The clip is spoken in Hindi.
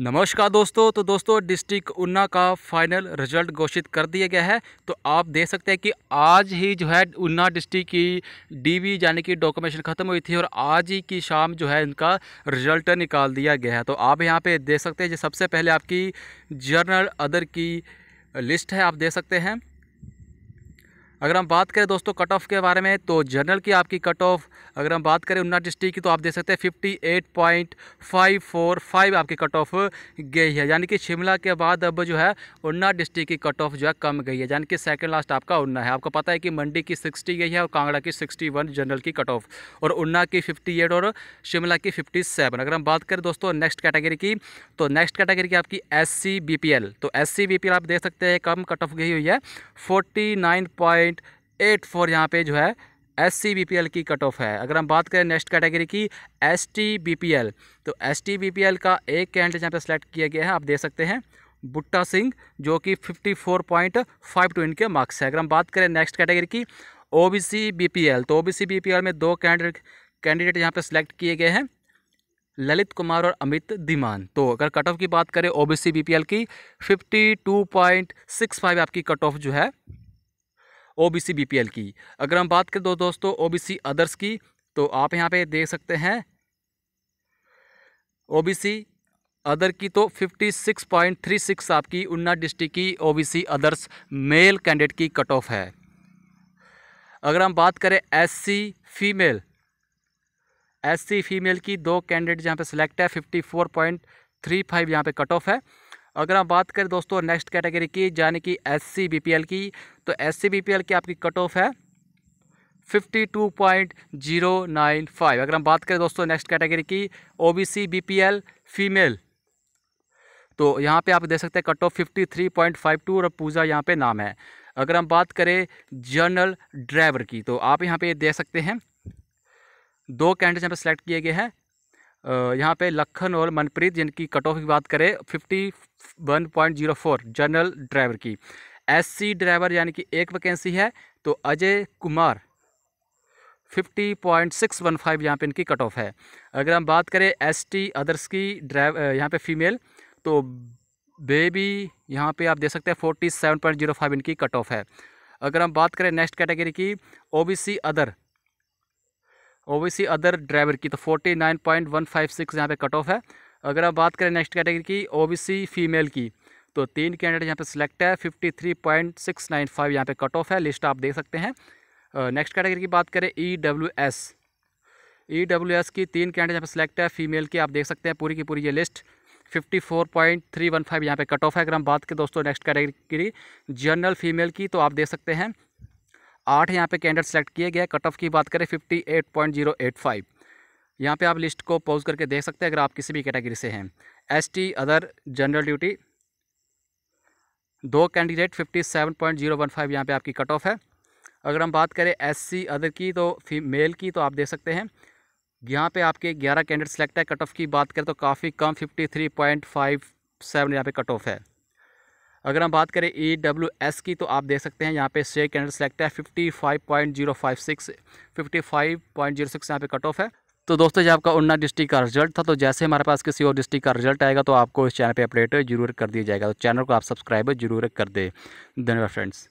नमस्कार दोस्तों तो दोस्तों डिस्ट्रिक्ट उन्ना का फाइनल रिजल्ट घोषित कर दिया गया है तो आप देख सकते हैं कि आज ही जो है उन्ना डिस्ट्रिक्ट की डीवी यानी कि डॉक्यूमेंशन ख़त्म हुई थी और आज ही की शाम जो है इनका रिजल्ट निकाल दिया गया है तो आप यहाँ पे देख सकते हैं जो सबसे पहले आपकी जर्नल अदर की लिस्ट है आप देख सकते हैं अगर हम बात करें दोस्तों कट ऑफ के बारे में तो जनरल की आपकी कट ऑफ अगर हम बात करें उन्ना डिस्ट्रिक्ट की तो आप देख सकते हैं fifty eight point five four five आपकी कट ऑफ गई है यानी कि शिमला के बाद अब जो है उन्ना डिस्ट्रिक्ट की कट ऑफ जो है कम गई है यानी कि सेकेंड लास्ट आपका उन्ना है आपको पता है कि मंडी की सिक्सटी गई है और कांगड़ा की सिक्सटी वन जनरल की कट ऑफ और उन्ना की फिफ्टी एट और शिमला की फिफ्टी सेवन अगर हम बात करें दोस्तों नेक्स्ट कैटेगरी की तो नेक्स्ट कैटेगरी की आपकी S C B P L तो S C B P L आप देख सकते हैं कम कट ऑफ गई हुई है forty nine point point eight four यहाँ पर जो है S C B P L की कट ऑफ है अगर हम बात करें नेक्स्ट कैटेगरी की S T B P L तो S T B P L का एक कैंडिडेट यहाँ पर सेलेक्ट किया गया है आप देख सकते हैं बुट्टा सिंह जो कि fifty four point five two इनके मार्क्स है अगर हम बात करें नेक्स्ट कैटेगरी की O B C B P L तो O B C B P L में दो कैंडिडेट कैंडिडेट यहाँ पर सेलेक्ट किए गए हैं ललित कुमार और अमित दीमान तो अगर कट ऑफ की बात करें पी एल की 52.65 आपकी कट ऑफ जो है ओबीसी बीपीएल की अगर हम बात करें दो दोस्तों ओबीसी अदर्स की तो आप यहाँ पे देख सकते हैं ओबीसी अदर की तो 56.36 आपकी उन्ना डिस्ट्रिक्ट की ओबीसी अदर्स मेल कैंडिडेट की कट ऑफ है अगर हम बात करें एससी फीमेल एससी फीमेल की दो कैंडिडेट यहाँ पे सिलेक्ट है 54.35 फोर पॉइंट थ्री फाइव यहाँ पर कट ऑफ है तो अगर हम बात करें दोस्तों नेक्स्ट कैटेगरी की यानी कि S C B P L की तो S C B P L की आपकी कट ऑफ है fifty two point zero nine five अगर हम बात करें दोस्तों नेक्स्ट कैटेगरी की O B C B P L female तो यहाँ पे आप देख सकते हैं cut off fifty three point five two और पूजा यहाँ पे नाम है अगर हम बात करें जर्नल ड्राइवर की तो आप यहाँ पे देख सकते हैं दो कैंडिडेट यहाँ पर सेलेक्ट किए गए हैं यहाँ पे लखन और मनप्रीत जिनकी कट ऑफ की बात करें fifty one point zero four general driver की एससी ड्राइवर यानी कि एक वैकेंसी है तो Ajay Kumar fifty point six one five यहाँ पर इनकी कट ऑफ है अगर हम बात करें एसटी अदर्स की ड्राइव यहाँ पे फीमेल तो बेबी यहाँ पे आप देख सकते हैं forty seven point zero five इनकी कट ऑफ है अगर हम बात करें नेक्स्ट कैटेगरी की OBC other OBC other driver की तो forty nine point one five six यहाँ पर कट ऑफ है अगर आप बात करें नेक्स्ट कैटेगरी की ओबीसी फीमेल की तो तीन कैंडिडेट यहाँ पे सिलेक्ट है fifty three point six nine five यहाँ पर कट ऑफ है लिस्ट आप देख सकते हैं नेक्स्ट कैटेगरी की बात करें E W S E W S की तीन कैंडिडेट यहाँ पर सिलेक्ट है फीमेल की आप देख सकते हैं पूरी की पूरी ये list fifty four point three one five यहाँ पर कट ऑफ है अगर हम बात करें दोस्तों नेक्स्ट कैटेगरी की जनरल फीमेल की तो आप देख सकते हैं आठ यहाँ पे कैंडिडेट सेलेक्ट किए गए कट ऑफ की बात करें fifty eight point zero eight five यहाँ पर आप लिस्ट को पॉज करके देख सकते हैं अगर आप किसी भी कैटेगरी से हैं S T other general duty दो candidate fifty seven point zero one five यहाँ पर आपकी कट ऑफ है अगर हम बात करें एस सी अदर की तो मेल की तो आप देख सकते हैं यहाँ पे आपके 11 कैंडिडेट सेलेक्ट है कट ऑफ की बात करें तो काफ़ी कम 53.57 थ्री पॉइंट फाइव सेवन यहाँ पर कट ऑफ है अगर हम बात करें ई डब्ल्यू एस की तो आप देख सकते हैं यहाँ पे शेयर कैंडल सेलेक्ट है fifty five point zero five six fifty five point zero six यहाँ पे कट ऑफ है तो दोस्तों ये आपका उन्ना डिस्ट्रिक्ट का रिजल्ट था तो जैसे हमारे पास किसी और डिस्ट्रिक्ट का रिजल्ट आएगा तो आपको इस चैनल पर अपडेट जरूर कर दिया जाएगा तो चैनल को आप सब्सक्राइब जरूर कर दें धन्यवाद फ्रेंड्स